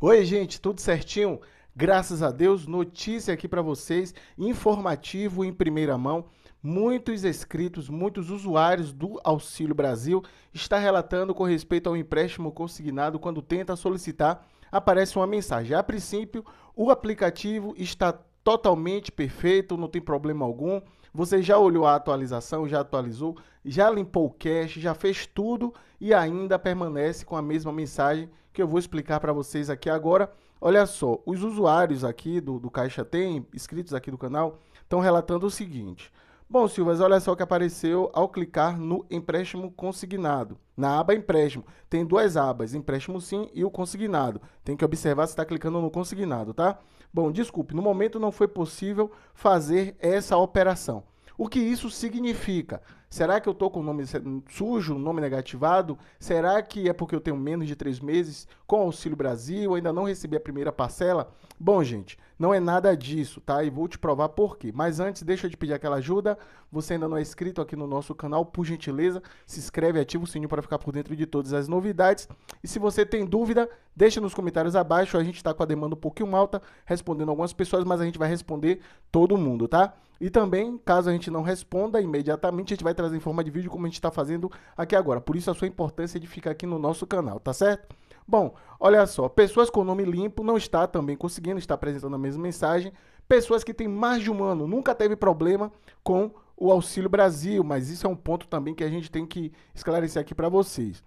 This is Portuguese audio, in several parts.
Oi, gente, tudo certinho? Graças a Deus, notícia aqui para vocês, informativo em primeira mão. Muitos inscritos, muitos usuários do Auxílio Brasil está relatando com respeito ao empréstimo consignado quando tenta solicitar, aparece uma mensagem. A princípio, o aplicativo está totalmente perfeito, não tem problema algum. Você já olhou a atualização, já atualizou, já limpou o cache, já fez tudo e ainda permanece com a mesma mensagem que eu vou explicar para vocês aqui agora. Olha só, os usuários aqui do, do Caixa Tem, inscritos aqui do canal, estão relatando o seguinte. Bom, Silvas, olha só o que apareceu ao clicar no empréstimo consignado. Na aba empréstimo, tem duas abas, empréstimo sim e o consignado. Tem que observar se está clicando no consignado, tá? Bom, desculpe, no momento não foi possível fazer essa operação. O que isso significa? Será que eu tô com o nome sujo, nome negativado? Será que é porque eu tenho menos de três meses com Auxílio Brasil, ainda não recebi a primeira parcela? Bom, gente, não é nada disso, tá? E vou te provar por quê. Mas antes, deixa eu te pedir aquela ajuda. Você ainda não é inscrito aqui no nosso canal, por gentileza, se inscreve, e ativa o sininho para ficar por dentro de todas as novidades. E se você tem dúvida, deixa nos comentários abaixo. A gente está com a demanda um pouquinho alta, respondendo algumas pessoas, mas a gente vai responder todo mundo, tá? E também, caso a gente não responda imediatamente, a gente vai trazer em forma de vídeo como a gente está fazendo aqui agora. Por isso a sua importância de ficar aqui no nosso canal, tá certo? Bom, olha só, pessoas com nome limpo não está também conseguindo, está apresentando a mesma mensagem. Pessoas que têm mais de um ano, nunca teve problema com o Auxílio Brasil, mas isso é um ponto também que a gente tem que esclarecer aqui para vocês.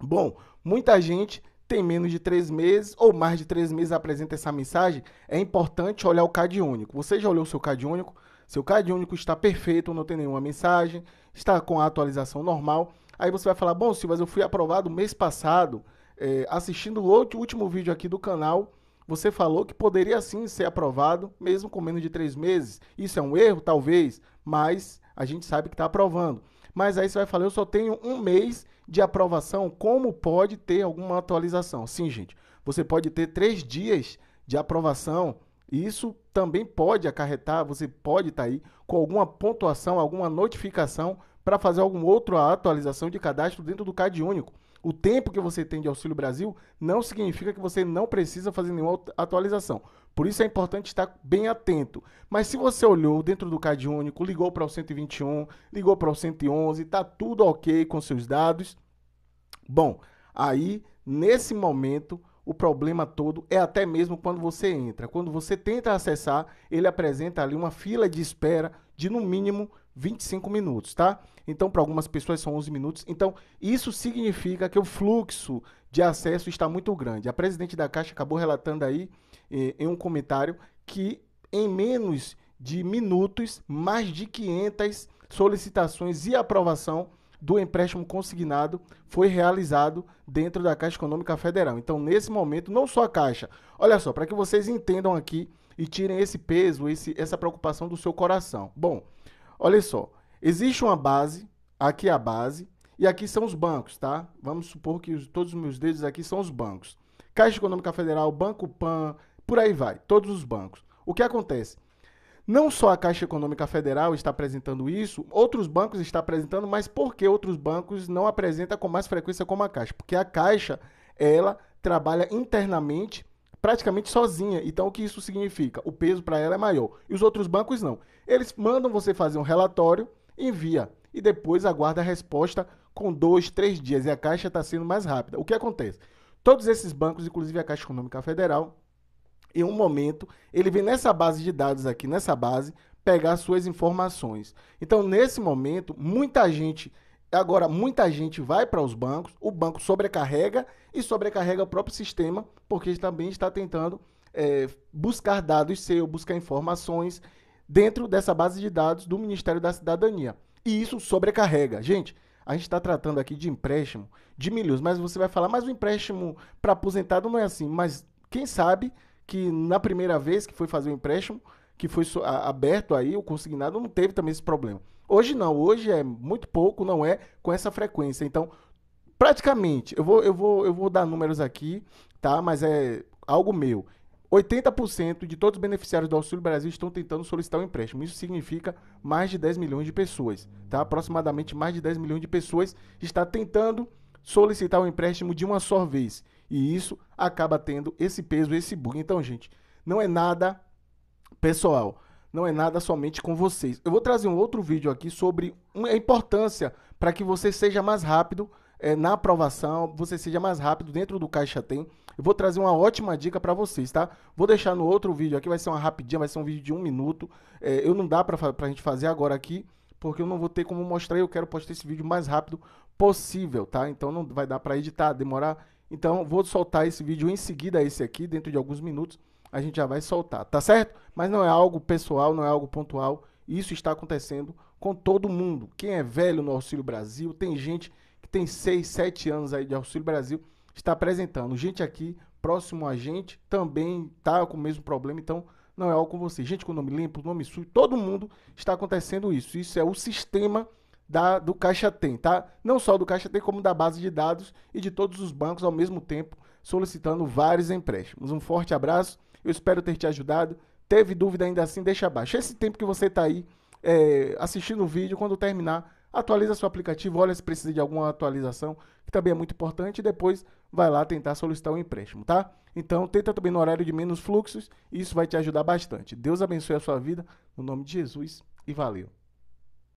Bom, muita gente tem menos de três meses ou mais de três meses apresenta essa mensagem. É importante olhar o CAD único. Você já olhou o seu CAD único? Seu card único está perfeito, não tem nenhuma mensagem, está com a atualização normal. Aí você vai falar, bom Silvas, eu fui aprovado mês passado, é, assistindo o último vídeo aqui do canal, você falou que poderia sim ser aprovado, mesmo com menos de três meses. Isso é um erro, talvez, mas a gente sabe que está aprovando. Mas aí você vai falar, eu só tenho um mês de aprovação, como pode ter alguma atualização? Sim, gente, você pode ter três dias de aprovação isso também pode acarretar, você pode estar tá aí com alguma pontuação, alguma notificação para fazer algum outro atualização de cadastro dentro do CAD único. O tempo que você tem de Auxílio Brasil não significa que você não precisa fazer nenhuma atualização. Por isso é importante estar bem atento. Mas se você olhou dentro do CAD único, ligou para o 121, ligou para o 111, está tudo ok com seus dados, bom, aí nesse momento o problema todo é até mesmo quando você entra. Quando você tenta acessar, ele apresenta ali uma fila de espera de no mínimo 25 minutos, tá? Então, para algumas pessoas são 11 minutos. Então, isso significa que o fluxo de acesso está muito grande. A presidente da Caixa acabou relatando aí eh, em um comentário que em menos de minutos, mais de 500 solicitações e aprovação do empréstimo consignado foi realizado dentro da Caixa Econômica Federal. Então, nesse momento, não só a Caixa. Olha só, para que vocês entendam aqui e tirem esse peso, esse, essa preocupação do seu coração. Bom, olha só, existe uma base, aqui é a base, e aqui são os bancos, tá? Vamos supor que os, todos os meus dedos aqui são os bancos. Caixa Econômica Federal, Banco Pan, por aí vai, todos os bancos. O que acontece? Não só a Caixa Econômica Federal está apresentando isso, outros bancos estão apresentando, mas por que outros bancos não apresentam com mais frequência como a Caixa? Porque a Caixa, ela trabalha internamente praticamente sozinha. Então o que isso significa? O peso para ela é maior. E os outros bancos não. Eles mandam você fazer um relatório, envia e depois aguarda a resposta com dois, três dias. E a Caixa está sendo mais rápida. O que acontece? Todos esses bancos, inclusive a Caixa Econômica Federal, em um momento, ele vem nessa base de dados aqui, nessa base, pegar suas informações. Então, nesse momento, muita gente, agora muita gente vai para os bancos, o banco sobrecarrega e sobrecarrega o próprio sistema, porque também está tentando é, buscar dados seus, buscar informações dentro dessa base de dados do Ministério da Cidadania. E isso sobrecarrega. Gente, a gente está tratando aqui de empréstimo de milhões, mas você vai falar, mas o empréstimo para aposentado não é assim. Mas quem sabe que na primeira vez que foi fazer o empréstimo, que foi aberto aí, o consignado não teve também esse problema. Hoje não, hoje é muito pouco, não é com essa frequência. Então, praticamente, eu vou, eu vou, eu vou dar números aqui, tá? Mas é algo meu. 80% de todos os beneficiários do Auxílio Brasil estão tentando solicitar um empréstimo. Isso significa mais de 10 milhões de pessoas, tá? Aproximadamente mais de 10 milhões de pessoas está tentando solicitar um empréstimo de uma só vez. E isso acaba tendo esse peso, esse bug. Então, gente, não é nada pessoal. Não é nada somente com vocês. Eu vou trazer um outro vídeo aqui sobre a importância para que você seja mais rápido é, na aprovação, você seja mais rápido dentro do Caixa Tem. Eu vou trazer uma ótima dica para vocês, tá? Vou deixar no outro vídeo aqui, vai ser uma rapidinha, vai ser um vídeo de um minuto. É, eu não dá para a gente fazer agora aqui, porque eu não vou ter como mostrar eu quero postar esse vídeo mais rápido possível, tá? Então não vai dar para editar, demorar. Então, vou soltar esse vídeo em seguida a esse aqui, dentro de alguns minutos, a gente já vai soltar, tá certo? Mas não é algo pessoal, não é algo pontual. Isso está acontecendo com todo mundo. Quem é velho no Auxílio Brasil, tem gente que tem 6, 7 anos aí de Auxílio Brasil, está apresentando. Gente aqui, próximo a gente, também está com o mesmo problema, então não é algo com você. Gente com nome limpo, nome sujo, todo mundo está acontecendo isso. Isso é o sistema da, do Caixa Tem, tá? Não só do Caixa Tem, como da base de dados e de todos os bancos ao mesmo tempo solicitando vários empréstimos. Um forte abraço, eu espero ter te ajudado. Teve dúvida ainda assim, deixa abaixo. Esse tempo que você está aí é, assistindo o vídeo, quando terminar, atualiza seu aplicativo, olha se precisa de alguma atualização, que também é muito importante, e depois vai lá tentar solicitar um empréstimo, tá? Então, tenta também no horário de menos fluxos, isso vai te ajudar bastante. Deus abençoe a sua vida, no nome de Jesus, e valeu!